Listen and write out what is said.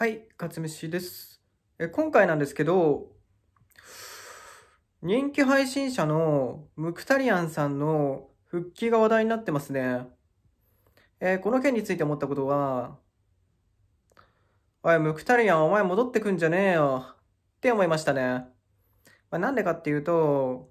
はい、勝つめしです。え今回なんですけど、人気配信者のムクタリアンさんの復帰が話題になってますね。えー、この件について思ったことは、おい、ムクタリアンお前戻ってくんじゃねえよって思いましたね。まあ、なんでかっていうと、